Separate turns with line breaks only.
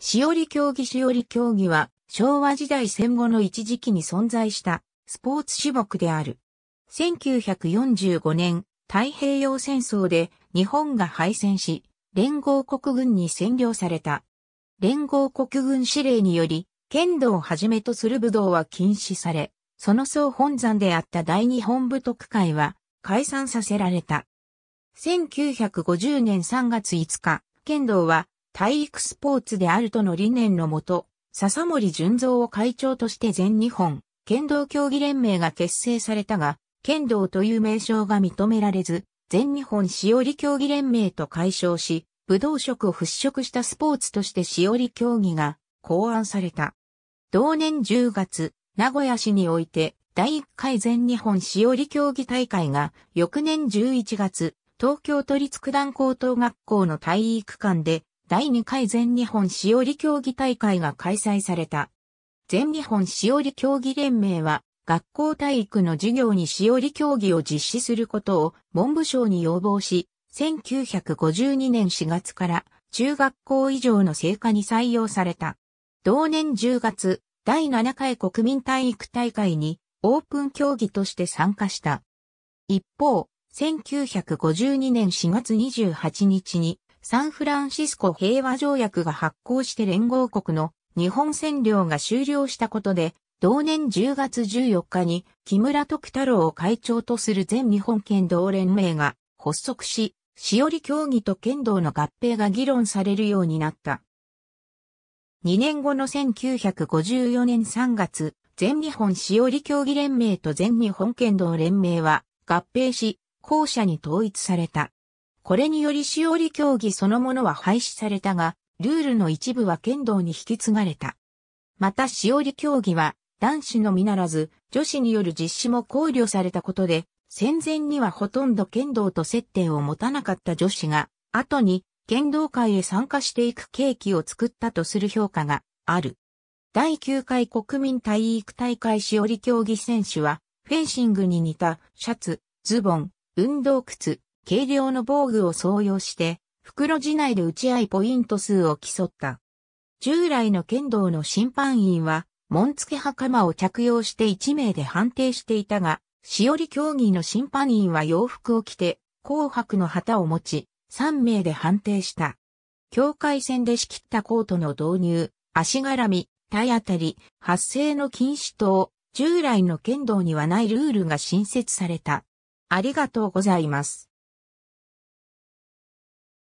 しおり競技しおり競技は昭和時代戦後の一時期に存在したスポーツ種目である。1945年太平洋戦争で日本が敗戦し連合国軍に占領された。連合国軍指令により剣道をはじめとする武道は禁止され、その総本山であった大日本武徳会は解散させられた。1950年3月5日、剣道は体育スポーツであるとの理念のもと、笹森純三を会長として全日本、剣道競技連盟が結成されたが、剣道という名称が認められず、全日本しおり競技連盟と解消し、武道職を払拭したスポーツとしてしおり競技が考案された。同年10月、名古屋市において、第1回全日本しおり競技大会が、翌年11月、東京都立九段高等学校の体育館で第2回全日本しおり競技大会が開催された。全日本しおり競技連盟は、学校体育の授業にしおり競技を実施することを文部省に要望し、1952年4月から中学校以上の成果に採用された。同年10月、第7回国民体育大会にオープン競技として参加した。一方、1952年4月28日にサンフランシスコ平和条約が発効して連合国の日本占領が終了したことで、同年10月14日に木村徳太郎を会長とする全日本剣道連盟が発足し、しおり競技と剣道の合併が議論されるようになった。2年後の1954年3月、全日本しおり競技連盟と全日本剣道連盟は合併し、後者に統一された。これによりしおり競技そのものは廃止されたが、ルールの一部は剣道に引き継がれた。またしおり競技は、男子のみならず、女子による実施も考慮されたことで、戦前にはほとんど剣道と接点を持たなかった女子が、後に剣道界へ参加していく契機を作ったとする評価がある。第9回国民体育大会しおり競技選手は、フェンシングに似たシャツ、ズボン、運動靴、軽量の防具を創用して、袋地内で打ち合いポイント数を競った。従来の剣道の審判員は、紋付袴を着用して1名で判定していたが、しおり競技の審判員は洋服を着て、紅白の旗を持ち、3名で判定した。境界線で仕切ったコートの導入、足絡み、体当たり、発生の禁止等、従来の剣道にはないルールが新設された。ありがとうございます。